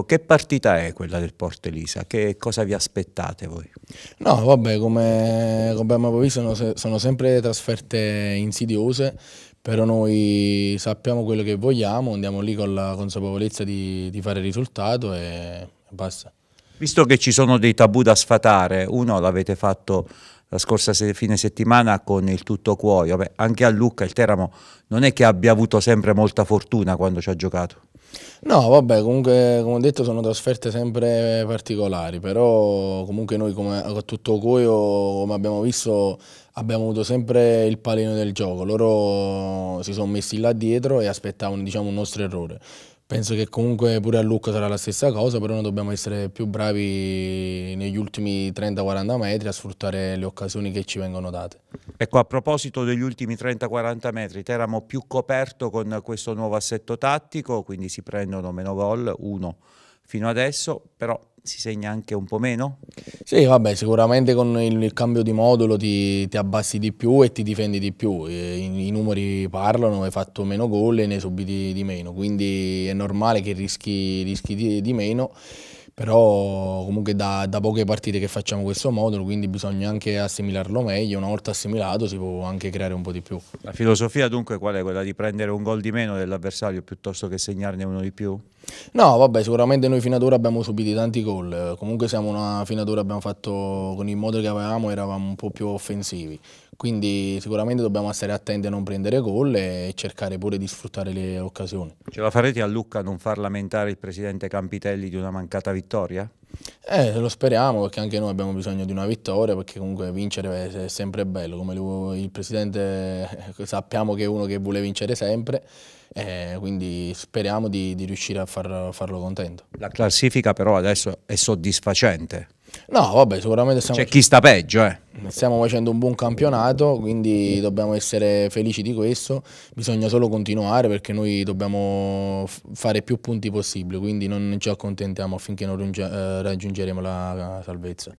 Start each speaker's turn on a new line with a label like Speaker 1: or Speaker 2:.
Speaker 1: Ecco, che partita è quella del Porto Elisa? Che cosa vi aspettate voi?
Speaker 2: No, vabbè, come, abbiamo visto sono, sono sempre trasferte insidiose, però noi sappiamo quello che vogliamo, andiamo lì con la consapevolezza di, di fare risultato e basta.
Speaker 1: Visto che ci sono dei tabù da sfatare, uno l'avete fatto la scorsa se fine settimana con il tutto cuoio, Beh, anche a Lucca il Teramo non è che abbia avuto sempre molta fortuna quando ci ha giocato.
Speaker 2: No, vabbè, comunque come ho detto sono trasferte sempre particolari, però comunque noi come a tutto Coio, come abbiamo visto, abbiamo avuto sempre il palino del gioco, loro si sono messi là dietro e aspettavano diciamo, un nostro errore. Penso che comunque pure a Lucca sarà la stessa cosa, però noi dobbiamo essere più bravi negli ultimi 30-40 metri a sfruttare
Speaker 1: le occasioni che ci vengono date. Ecco, a proposito degli ultimi 30-40 metri, Teramo più coperto con questo nuovo assetto tattico, quindi si prendono meno gol, uno fino adesso, però si segna anche un po' meno? Sì, vabbè,
Speaker 2: sicuramente con il cambio di modulo ti, ti abbassi di più e ti difendi di più. I, I, numeri parlano, hai fatto meno gol e ne subiti di meno, quindi è normale che rischi, rischi di, di meno però comunque da, da, poche partite che facciamo questo modulo, quindi bisogna
Speaker 1: anche assimilarlo meglio, una
Speaker 2: volta assimilato si può anche creare un po' di più.
Speaker 1: La filosofia dunque qual è? Quella di prendere un gol di meno dell'avversario piuttosto che segnarne uno di più?
Speaker 2: No, vabbè, sicuramente noi fino ad ora abbiamo subito tanti gol, comunque siamo una, fino ad ora abbiamo fatto, con il modulo che avevamo eravamo un po' più offensivi, quindi sicuramente dobbiamo stare attenti a non prendere gol e
Speaker 1: cercare pure di sfruttare le occasioni. Ce la farete a Lucca non far lamentare il presidente Campitelli di una mancata vittoria? vittoria?
Speaker 2: Eh, lo speriamo perché anche noi abbiamo bisogno di una vittoria perché comunque vincere è sempre bello, come il presidente eh, sappiamo che è uno che vuole vincere sempre, eh, quindi speriamo di, di riuscire a far, farlo contento. La
Speaker 1: classifica però adesso è soddisfacente.
Speaker 2: No, vabbè, sicuramente siamo... C'è
Speaker 1: chi sta peggio, eh.
Speaker 2: Stiamo facendo un buon campionato, quindi dobbiamo essere felici di questo. Bisogna solo continuare perché noi dobbiamo fare più punti possibile, quindi non ci accontentiamo finché non eh, raggiungeremo la salvezza.